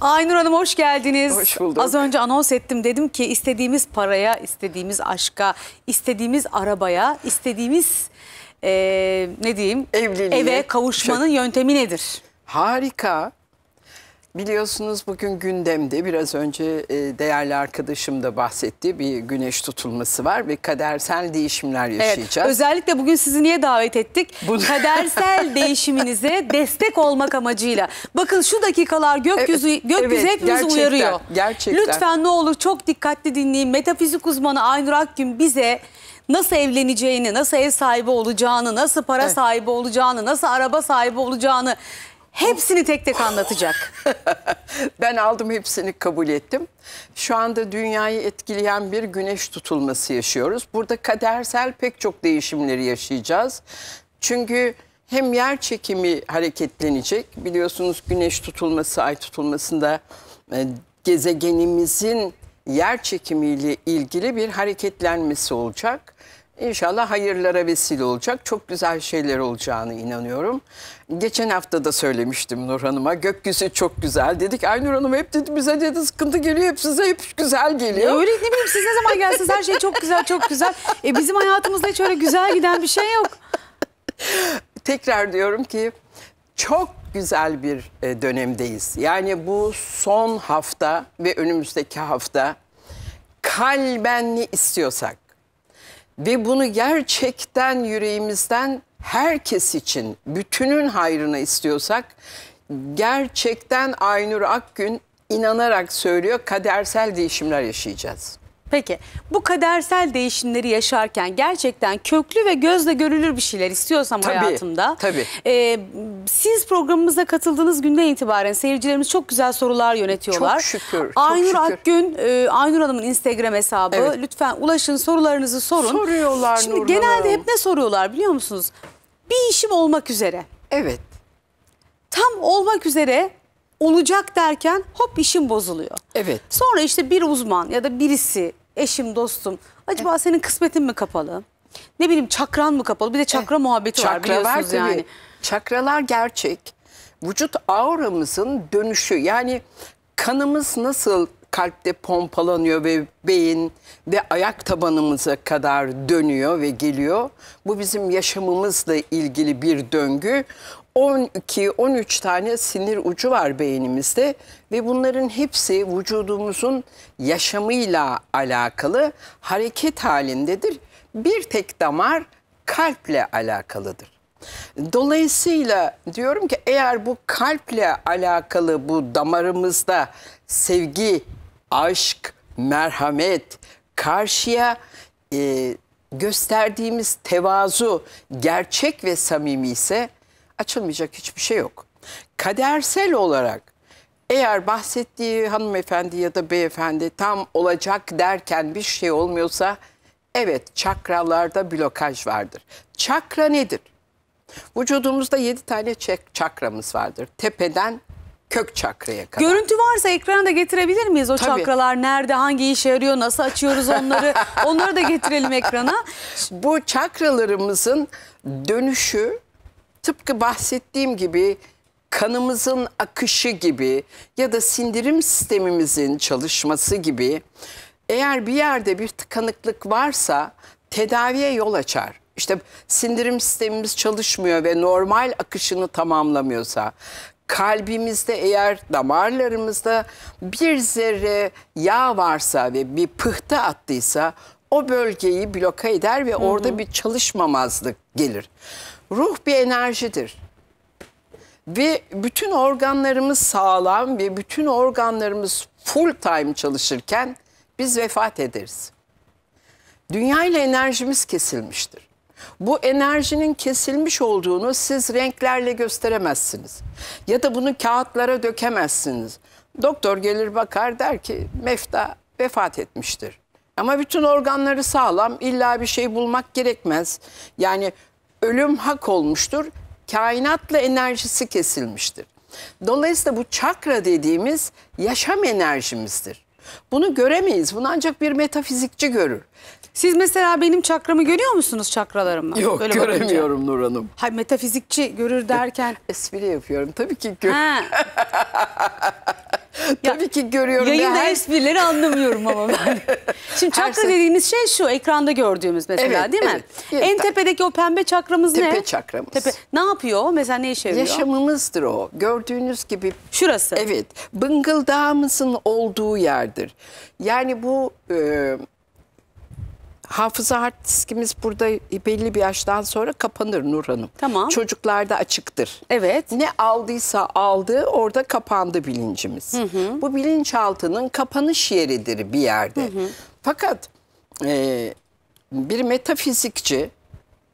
Aynur Hanım hoş geldiniz. Hoş bulduk. Az önce anons ettim dedim ki istediğimiz paraya, istediğimiz aşka, istediğimiz arabaya, istediğimiz ee, ne diyeyim Evliliğe. eve kavuşmanın Çok... yöntemi nedir? Harika. Biliyorsunuz bugün gündemde biraz önce e, değerli arkadaşım da bahsetti bir güneş tutulması var ve kadersel değişimler yaşayacağız. Evet, özellikle bugün sizi niye davet ettik? Bunu... Kadersel değişiminize destek olmak amacıyla. Bakın şu dakikalar e, gökyüzü, evet, gökyüzü evet, hepimizi gerçekten, uyarıyor. Gerçekten. Lütfen ne olur çok dikkatli dinleyin. Metafizik uzmanı Aynur Akgün bize nasıl evleneceğini, nasıl ev sahibi olacağını, nasıl para evet. sahibi olacağını, nasıl araba sahibi olacağını Hepsini tek tek anlatacak. ben aldım hepsini kabul ettim. Şu anda dünyayı etkileyen bir güneş tutulması yaşıyoruz. Burada kadersel pek çok değişimleri yaşayacağız. Çünkü hem yer çekimi hareketlenecek. Biliyorsunuz güneş tutulması, ay tutulmasında e, gezegenimizin yer çekimiyle ilgili bir hareketlenmesi olacak. İnşallah hayırlara vesile olacak. Çok güzel şeyler olacağını inanıyorum. Geçen hafta da söylemiştim Nur Hanım'a. Gökyüzü çok güzel dedik. Ay Nur Hanım hep dedi bize dedi sıkıntı geliyor. Hep size hep güzel geliyor. Ya e öyle ne bileyim siz ne zaman gelsiniz her şey çok güzel çok güzel. E bizim hayatımızda hiç öyle güzel giden bir şey yok. Tekrar diyorum ki çok güzel bir e, dönemdeyiz. Yani bu son hafta ve önümüzdeki hafta kalben ne istiyorsak ve bunu gerçekten yüreğimizden herkes için bütünün hayrına istiyorsak gerçekten Aynur Akgün inanarak söylüyor kadersel değişimler yaşayacağız. Peki bu kadersel değişimleri yaşarken gerçekten köklü ve gözle görülür bir şeyler istiyorsam tabii, hayatımda. Tabii. E, siz programımıza katıldığınız günden itibaren seyircilerimiz çok güzel sorular yönetiyorlar. Çok şükür. Aynur çok şükür. Akgün, e, Aynur Hanım'ın Instagram hesabı. Evet. Lütfen ulaşın sorularınızı sorun. Soruyorlar Şimdi Nurhan genelde Hanım. hep ne soruyorlar biliyor musunuz? Bir işim olmak üzere. Evet. Tam olmak üzere olacak derken hop işim bozuluyor. Evet. Sonra işte bir uzman ya da birisi eşim dostum acaba evet. senin kısmetin mi kapalı? Ne bileyim çakran mı kapalı? Bir de çakra evet. muhabbeti çakra var biliyorsunuz var, yani. Çakralar gerçek. Vücut auramızın dönüşü yani kanımız nasıl kalpte pompalanıyor ve beyin ve ayak tabanımıza kadar dönüyor ve geliyor. Bu bizim yaşamımızla ilgili bir döngü. 12-13 tane sinir ucu var beynimizde ve bunların hepsi vücudumuzun yaşamıyla alakalı hareket halindedir. Bir tek damar kalple alakalıdır. Dolayısıyla diyorum ki eğer bu kalple alakalı bu damarımızda sevgi, aşk, merhamet, karşıya e, gösterdiğimiz tevazu gerçek ve samimi ise açılmayacak hiçbir şey yok. Kadersel olarak eğer bahsettiği hanımefendi ya da beyefendi tam olacak derken bir şey olmuyorsa evet çakralarda blokaj vardır. Çakra nedir? Vücudumuzda yedi tane çakramız vardır. Tepeden kök çakraya kadar. Görüntü varsa ekrana da getirebilir miyiz? O Tabii. çakralar nerede, hangi işe yarıyor, nasıl açıyoruz onları? onları da getirelim ekrana. Bu çakralarımızın dönüşü tıpkı bahsettiğim gibi kanımızın akışı gibi ya da sindirim sistemimizin çalışması gibi eğer bir yerde bir tıkanıklık varsa tedaviye yol açar. İşte sindirim sistemimiz çalışmıyor ve normal akışını tamamlamıyorsa, kalbimizde eğer damarlarımızda bir zerre yağ varsa ve bir pıhtı attıysa o bölgeyi bloke eder ve Hı -hı. orada bir çalışmamazlık gelir. Ruh bir enerjidir. Ve bütün organlarımız sağlam ve bütün organlarımız full time çalışırken biz vefat ederiz. Dünya ile enerjimiz kesilmiştir. Bu enerjinin kesilmiş olduğunu siz renklerle gösteremezsiniz. Ya da bunu kağıtlara dökemezsiniz. Doktor gelir bakar der ki Mefta vefat etmiştir. Ama bütün organları sağlam illa bir şey bulmak gerekmez. Yani ölüm hak olmuştur. Kainatla enerjisi kesilmiştir. Dolayısıyla bu çakra dediğimiz yaşam enerjimizdir. Bunu göremeyiz. Bunu ancak bir metafizikçi görür. Siz mesela benim çakramı görüyor musunuz çakralarımı? Yok Böyle göremiyorum bakınca. Nur Hanım. Hay metafizikçi görür derken. Espri yapıyorum tabii ki. Gör Tabii ki görüyorum. Yayında her... esprileri anlamıyorum ama ben. Şimdi çakra her şey. dediğimiz şey şu ekranda gördüğümüz mesela evet, değil mi? Evet, en tepedeki o pembe çakramız Tepe ne? Tepe çakramız. Tepe. Ne yapıyor? Mesela ne işe yarıyor? Yaşamımızdır o. Gördüğünüz gibi. Şurası. Evet. Bıngıldağımızın olduğu yerdir. Yani bu... E, hafıza hard diskimiz burada belli bir yaştan sonra kapanır Nur Hanım. Tamam. Çocuklarda açıktır. Evet. Ne aldıysa aldı orada kapandı bilincimiz. Hı hı. Bu bilinçaltının kapanış yeridir bir yerde. Hı hı. Fakat e, bir metafizikçi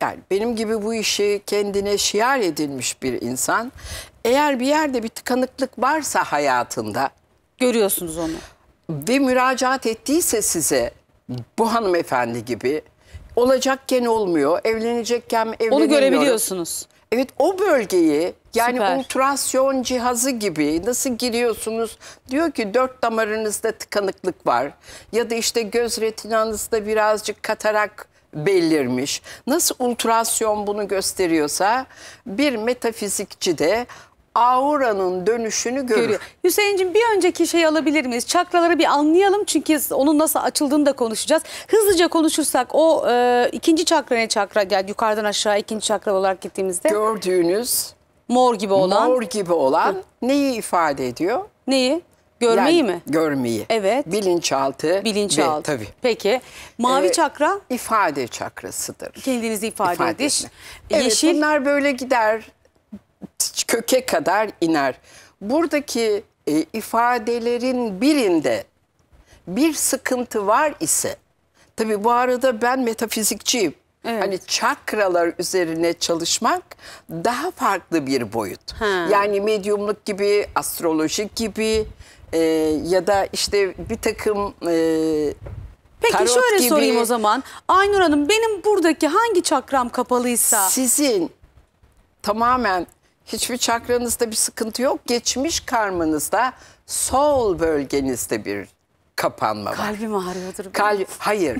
yani benim gibi bu işi kendine şiar edilmiş bir insan eğer bir yerde bir tıkanıklık varsa hayatında görüyorsunuz onu ve müracaat ettiyse size bu hanımefendi gibi olacakken olmuyor, evlenecekken evlenemiyorum. Onu görebiliyorsunuz. Evet o bölgeyi yani Süper. ultrasyon cihazı gibi nasıl giriyorsunuz? Diyor ki dört damarınızda tıkanıklık var ya da işte göz retinanızda birazcık katarak belirmiş. Nasıl ultrasyon bunu gösteriyorsa bir metafizikçi de auranın dönüşünü görür. görüyor. Hüseyin'cim bir önceki şey alabilir miyiz? Çakraları bir anlayalım çünkü onun nasıl açıldığını da konuşacağız. Hızlıca konuşursak o e, ikinci çakra ne çakra? Yani yukarıdan aşağı ikinci çakra olarak gittiğimizde. Gördüğünüz. Mor gibi olan. Mor gibi olan Hı. neyi ifade ediyor? Neyi? Görmeyi yani, mi? Görmeyi. Evet. Bilinçaltı. Bilinçaltı. Ve, tabii. Peki. Mavi ee, çakra? ifade çakrasıdır. Kendinizi ifade, ifade ediş. Evet Yeşil. bunlar böyle gider köke kadar iner. Buradaki e, ifadelerin birinde bir sıkıntı var ise, tabi bu arada ben metafizikçiyim. Evet. Hani çakralar üzerine çalışmak daha farklı bir boyut. Ha. Yani medyumluk gibi, astrolojik gibi e, ya da işte bir takım e, Peki tarot şöyle sorayım o zaman. Aynur Hanım benim buradaki hangi çakram kapalıysa? Sizin tamamen hiçbir çakranızda bir sıkıntı yok. Geçmiş karmanızda sol bölgenizde bir kapanma var. Kalbim ağrıyordur. Benim. hayır.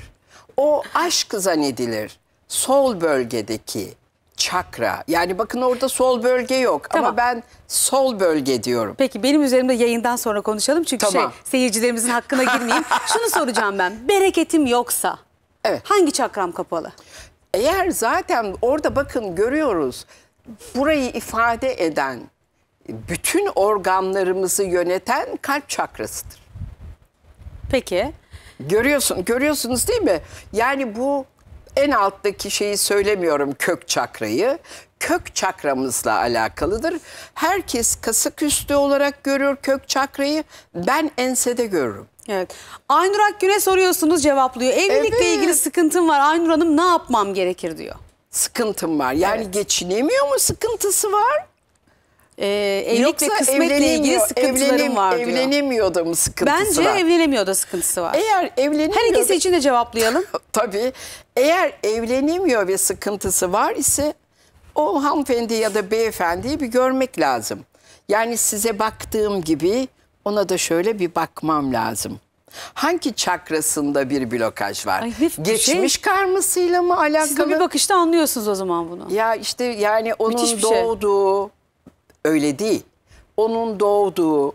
O aşk zannedilir. Sol bölgedeki çakra. Yani bakın orada sol bölge yok tamam. ama ben sol bölge diyorum. Peki benim üzerimde yayından sonra konuşalım çünkü şey, tamam. şey seyircilerimizin hakkına girmeyeyim. Şunu soracağım ben. Bereketim yoksa evet. hangi çakram kapalı? Eğer zaten orada bakın görüyoruz burayı ifade eden, bütün organlarımızı yöneten kalp çakrasıdır. Peki. Görüyorsun, görüyorsunuz değil mi? Yani bu en alttaki şeyi söylemiyorum kök çakrayı. Kök çakramızla alakalıdır. Herkes kasık üstü olarak görür kök çakrayı. Ben ensede görürüm. Evet. Aynur Akgün'e soruyorsunuz cevaplıyor. Evlilikle evet. ilgili sıkıntım var. Aynur Hanım ne yapmam gerekir diyor sıkıntım var. Yani evet. geçinemiyor mu sıkıntısı var? Ee, Yoksa ve kısmetle ilgili evlenem, var diyor. Evlenemiyor da mı sıkıntısı Bence var? Bence evlenemiyor da sıkıntısı var. Eğer evlenemiyor... Her ikisi için de cevaplayalım. Tabii. Eğer evlenemiyor ve sıkıntısı var ise o hanımefendi ya da beyefendiyi bir görmek lazım. Yani size baktığım gibi ona da şöyle bir bakmam lazım. Hangi çakrasında bir blokaj var? Ay, bir şey- Geçmiş şey. karmasıyla mı alakalı? Siz de bir bakışta anlıyorsunuz o zaman bunu. Ya işte yani onun bir şey. öyle değil. Onun doğduğu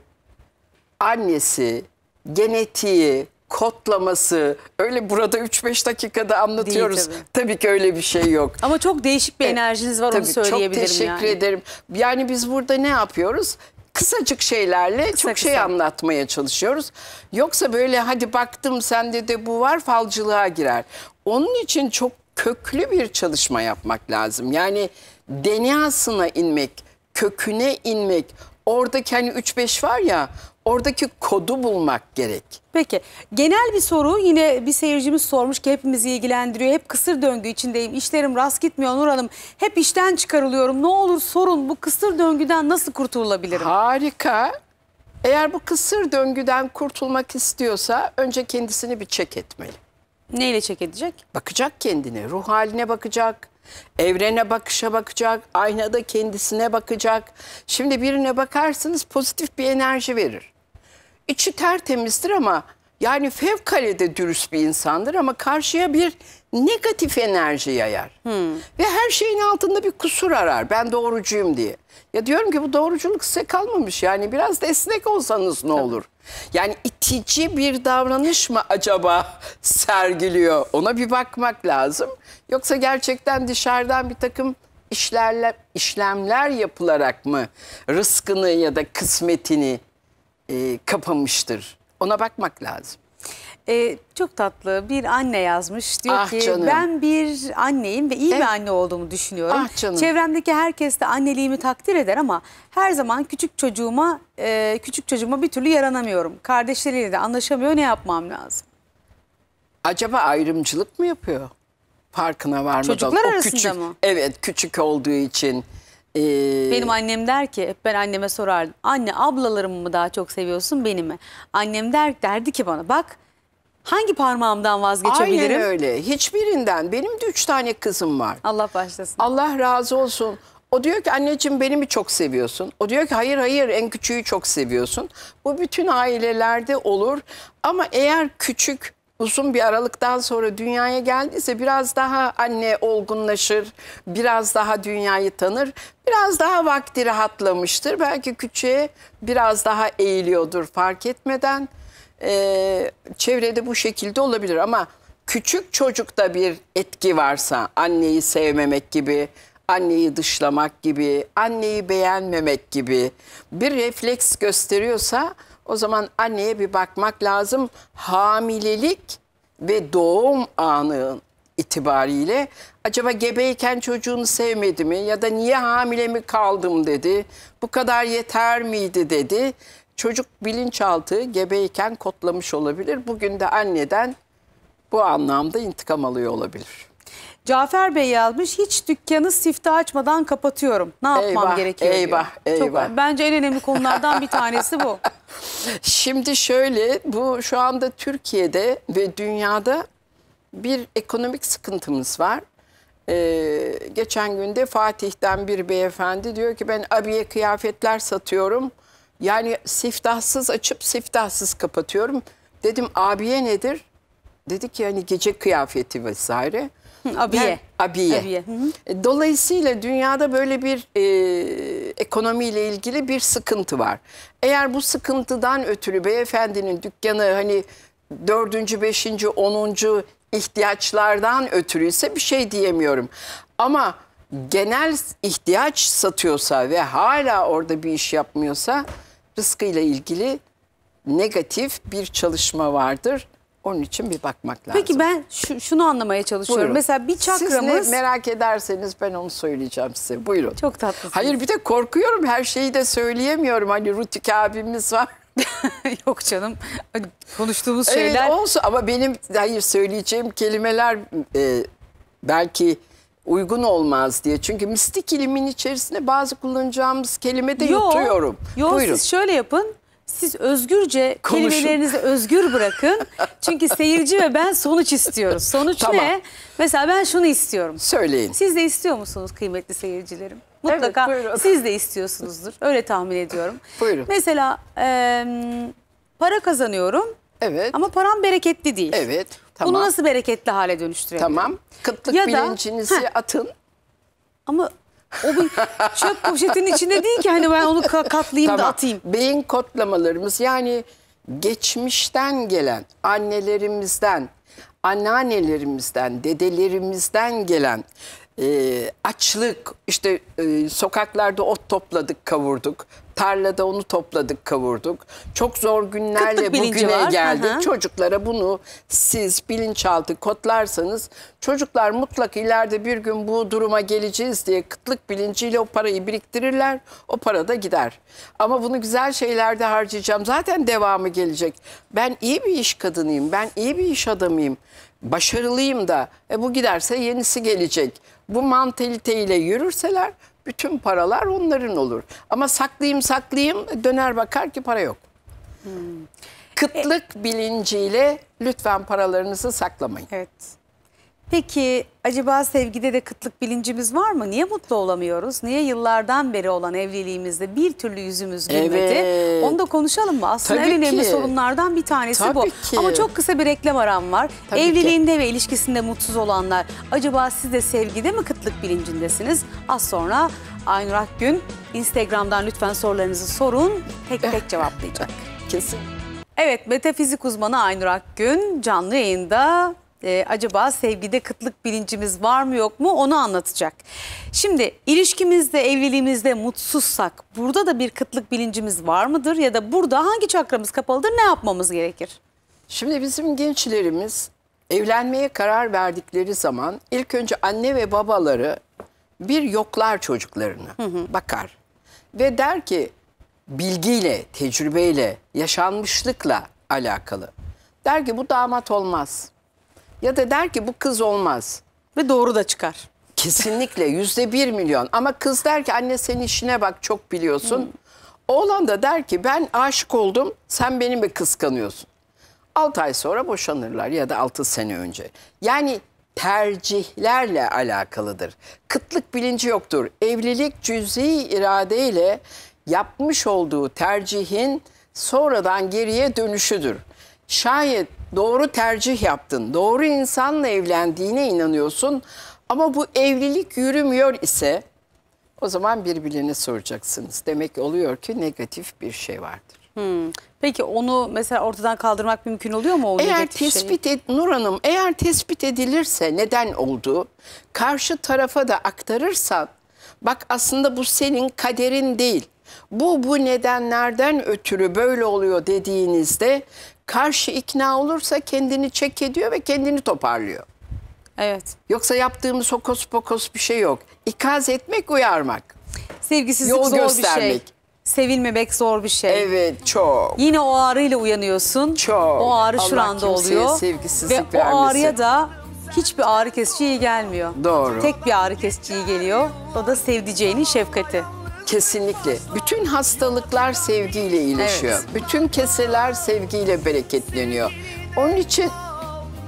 annesi, genetiği, kodlaması öyle burada 3-5 dakikada anlatıyoruz. Değil, tabii. tabii ki öyle bir şey yok. Ama çok değişik bir e, enerjiniz var tabii, onu söyleyebilirim. Çok teşekkür yani. ederim. Yani biz burada ne yapıyoruz? kısacık şeylerle kısa, çok kısa. şey anlatmaya çalışıyoruz. Yoksa böyle hadi baktım sende de bu var falcılığa girer. Onun için çok köklü bir çalışma yapmak lazım. Yani deniyasına inmek, köküne inmek. Oradaki hani 3-5 var ya oradaki kodu bulmak gerek. Peki genel bir soru yine bir seyircimiz sormuş ki hepimizi ilgilendiriyor. Hep kısır döngü içindeyim işlerim rast gitmiyor Nur Hanım. Hep işten çıkarılıyorum ne olur sorun bu kısır döngüden nasıl kurtulabilirim? Harika. Eğer bu kısır döngüden kurtulmak istiyorsa önce kendisini bir çek etmeli. Neyle çek edecek? Bakacak kendine, ruh haline bakacak, evrene bakışa bakacak, aynada kendisine bakacak. Şimdi birine bakarsınız pozitif bir enerji verir içi tertemizdir ama yani fevkalede dürüst bir insandır ama karşıya bir negatif enerji yayar. Hmm. Ve her şeyin altında bir kusur arar. Ben doğrucuyum diye. Ya diyorum ki bu doğruculuk size kalmamış. Yani biraz da esnek olsanız ne Tabii. olur? Yani itici bir davranış mı acaba sergiliyor? Ona bir bakmak lazım. Yoksa gerçekten dışarıdan bir takım işlerle, işlemler yapılarak mı rızkını ya da kısmetini e, kapamıştır. Ona bakmak lazım. Ee, çok tatlı bir anne yazmış. Diyor ah ki canım. ben bir anneyim ve iyi evet. bir anne olduğumu düşünüyorum. Ah canım. Çevremdeki herkes de anneliğimi takdir eder ama her zaman küçük çocuğuma e, küçük çocuğuma bir türlü yaranamıyorum. Kardeşleriyle de anlaşamıyor ne yapmam lazım? Acaba ayrımcılık mı yapıyor? Farkına varmadan. Çocuklar o arasında küçük, mı? Evet küçük olduğu için ee, Benim annem der ki hep ben anneme sorardım. Anne ablalarımı mı daha çok seviyorsun beni mi? Annem der derdi ki bana bak hangi parmağımdan vazgeçebilirim? Aynen öyle. Hiçbirinden. Benim de üç tane kızım var. Allah başlasın. Allah razı olsun. O diyor ki anneciğim beni mi çok seviyorsun? O diyor ki hayır hayır en küçüğü çok seviyorsun. Bu bütün ailelerde olur. Ama eğer küçük uzun bir aralıktan sonra dünyaya geldiyse biraz daha anne olgunlaşır, biraz daha dünyayı tanır, biraz daha vakti rahatlamıştır. Belki küçüğe biraz daha eğiliyordur fark etmeden. Ee, çevrede bu şekilde olabilir ama küçük çocukta bir etki varsa anneyi sevmemek gibi, anneyi dışlamak gibi, anneyi beğenmemek gibi bir refleks gösteriyorsa o zaman anneye bir bakmak lazım. Hamilelik ve doğum anı itibariyle acaba gebeyken çocuğunu sevmedi mi ya da niye hamile mi kaldım dedi. Bu kadar yeter miydi dedi. Çocuk bilinçaltı gebeyken kotlamış olabilir. Bugün de anneden bu anlamda intikam alıyor olabilir. Cafer Bey yazmış hiç dükkanı sifte açmadan kapatıyorum. Ne yapmam eyvah, gerekiyor eyvah, diyor. Eyvah Çok, Bence en önemli konulardan bir tanesi bu. Şimdi şöyle bu şu anda Türkiye'de ve dünyada bir ekonomik sıkıntımız var. Ee, geçen günde Fatih'ten bir beyefendi diyor ki ben abiye kıyafetler satıyorum. Yani siftahsız açıp siftahsız kapatıyorum. Dedim abiye nedir? Dedi ki yani gece kıyafeti vesaire. Abiye. Yani, abiye. abiye. Hı hı. E, dolayısıyla dünyada böyle bir e, ekonomiyle ilgili bir sıkıntı var. Eğer bu sıkıntıdan ötürü beyefendinin dükkanı hani dördüncü, beşinci, onuncu ihtiyaçlardan ötürü ise bir şey diyemiyorum. Ama genel ihtiyaç satıyorsa ve hala orada bir iş yapmıyorsa rızkıyla ilgili negatif bir çalışma vardır. Onun için bir bakmak lazım. Peki ben şu, şunu anlamaya çalışıyorum. Buyurun. Mesela bir çakramız... Siz ne merak ederseniz ben onu söyleyeceğim size. Buyurun. Çok tatlısınız. Hayır bir de korkuyorum. Her şeyi de söyleyemiyorum. Hani Rutik abimiz var. Yok canım hani konuştuğumuz şeyler. Evet olsun ama benim hayır söyleyeceğim kelimeler e, belki uygun olmaz diye. Çünkü mistik ilimin içerisinde bazı kullanacağımız kelime de yo, yutuyorum. Yok siz şöyle yapın siz özgürce Konuşun. kelimelerinizi özgür bırakın. Çünkü seyirci ve ben sonuç istiyoruz. Sonuç tamam. ne? Mesela ben şunu istiyorum. Söyleyin. Siz de istiyor musunuz kıymetli seyircilerim? Mutlaka evet, siz de istiyorsunuzdur. Öyle tahmin ediyorum. Buyurun. Mesela e, para kazanıyorum. Evet. Ama param bereketli değil. Evet. Tamam. Bunu nasıl bereketli hale dönüştürebilirim? Tamam. Kıtlık ya bilincinizi da, atın. Ama o bir çöp poşetin içinde değil ki hani ben onu katlayayım tamam. da atayım. Beyin kodlamalarımız yani geçmişten gelen annelerimizden, anneannelerimizden, dedelerimizden gelen e, açlık, işte e, sokaklarda ot topladık, kavurduk. Tarlada onu topladık, kavurduk. Çok zor günlerle bugüne var. geldik. Hı hı. Çocuklara bunu siz bilinçaltı kodlarsanız çocuklar mutlak ileride bir gün bu duruma geleceğiz diye kıtlık bilinciyle o parayı biriktirirler. O para da gider. Ama bunu güzel şeylerde harcayacağım. Zaten devamı gelecek. Ben iyi bir iş kadınıyım. Ben iyi bir iş adamıyım. Başarılıyım da. E bu giderse yenisi gelecek bu mantaliteyle yürürseler bütün paralar onların olur. Ama saklayayım saklayayım döner bakar ki para yok. Hmm. Kıtlık e, bilinciyle lütfen paralarınızı saklamayın. Evet. Peki acaba sevgide de kıtlık bilincimiz var mı? Niye mutlu olamıyoruz? Niye yıllardan beri olan evliliğimizde bir türlü yüzümüz gülmedi? Evet. Onu da konuşalım mı? Aslında Tabii en ki. önemli sorunlardan bir tanesi Tabii bu. Ki. Ama çok kısa bir reklam aram var. Tabii Evliliğinde ki. ve ilişkisinde mutsuz olanlar acaba siz de sevgide mi kıtlık bilincindesiniz? Az sonra Aynur Akgün Instagram'dan lütfen sorularınızı sorun. Tek eh. tek cevaplayacak. Kesin. Evet metafizik uzmanı Aynur Akgün canlı yayında e, acaba sevgide kıtlık bilincimiz var mı yok mu onu anlatacak. Şimdi ilişkimizde, evliliğimizde mutsuzsak burada da bir kıtlık bilincimiz var mıdır ya da burada hangi çakramız kapalıdır ne yapmamız gerekir? Şimdi bizim gençlerimiz evlenmeye karar verdikleri zaman ilk önce anne ve babaları bir yoklar çocuklarını hı hı. bakar ve der ki bilgiyle, tecrübeyle, yaşanmışlıkla alakalı. Der ki bu damat olmaz. Ya da der ki bu kız olmaz. Ve doğru da çıkar. Kesinlikle yüzde bir milyon. Ama kız der ki anne senin işine bak çok biliyorsun. Hmm. Oğlan da der ki ben aşık oldum sen beni mi kıskanıyorsun? 6 ay sonra boşanırlar ya da altı sene önce. Yani tercihlerle alakalıdır. Kıtlık bilinci yoktur. Evlilik cüzi iradeyle yapmış olduğu tercihin sonradan geriye dönüşüdür. Şayet doğru tercih yaptın, doğru insanla evlendiğine inanıyorsun ama bu evlilik yürümüyor ise o zaman birbirine soracaksınız. Demek oluyor ki negatif bir şey vardır. Hmm. Peki onu mesela ortadan kaldırmak mümkün oluyor mu? O eğer tespit ed et, Nur Hanım eğer tespit edilirse neden oldu karşı tarafa da aktarırsan bak aslında bu senin kaderin değil bu bu nedenlerden ötürü böyle oluyor dediğinizde karşı ikna olursa kendini çek ediyor ve kendini toparlıyor. Evet. Yoksa yaptığımız hokos pokos bir şey yok. İkaz etmek uyarmak. Sevgisizlik Yol zor göstermek. bir şey. Sevilmemek zor bir şey. Evet çok. Yine o ağrıyla uyanıyorsun. Çok. O ağrı Allah anda oluyor. sevgisizlik Ve vermesin. o ağrıya da hiçbir ağrı kesici iyi gelmiyor. Doğru. Tek bir ağrı kesici iyi geliyor. O da sevdiceğinin şefkati. Kesinlikle. Bütün hastalıklar sevgiyle iyileşiyor. Evet. Bütün keseler sevgiyle bereketleniyor. Onun için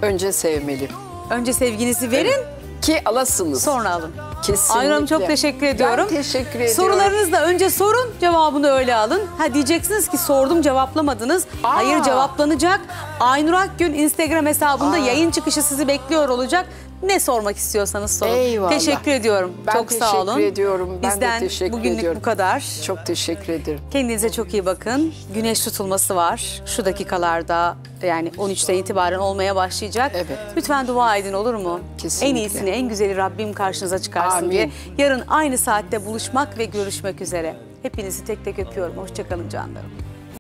önce sevmeli. Önce sevginizi verin. Evet. Ki alasınız. Sonra alın. Kesinlikle. Aynur çok teşekkür ediyorum. Ben teşekkür ediyorum. Sorularınızı da önce sorun, cevabını öyle alın. Ha diyeceksiniz ki sordum cevaplamadınız. Aa. Hayır cevaplanacak. Aynur Akgün Instagram hesabında Aa. yayın çıkışı sizi bekliyor olacak ne sormak istiyorsanız sorun. Eyvallah. Teşekkür ediyorum. Ben çok sağ olun. teşekkür ediyorum. Ben Bizden de teşekkür bugünlük ediyorum. bu kadar. Çok teşekkür ederim. Kendinize çok iyi bakın. Güneş tutulması var. Şu dakikalarda yani 13'te itibaren olmaya başlayacak. Evet. Lütfen dua edin olur mu? Kesinlikle. En iyisini, en güzeli Rabbim karşınıza çıkarsın Amin. diye. Yarın aynı saatte buluşmak ve görüşmek üzere. Hepinizi tek tek öpüyorum. Hoşçakalın canlarım.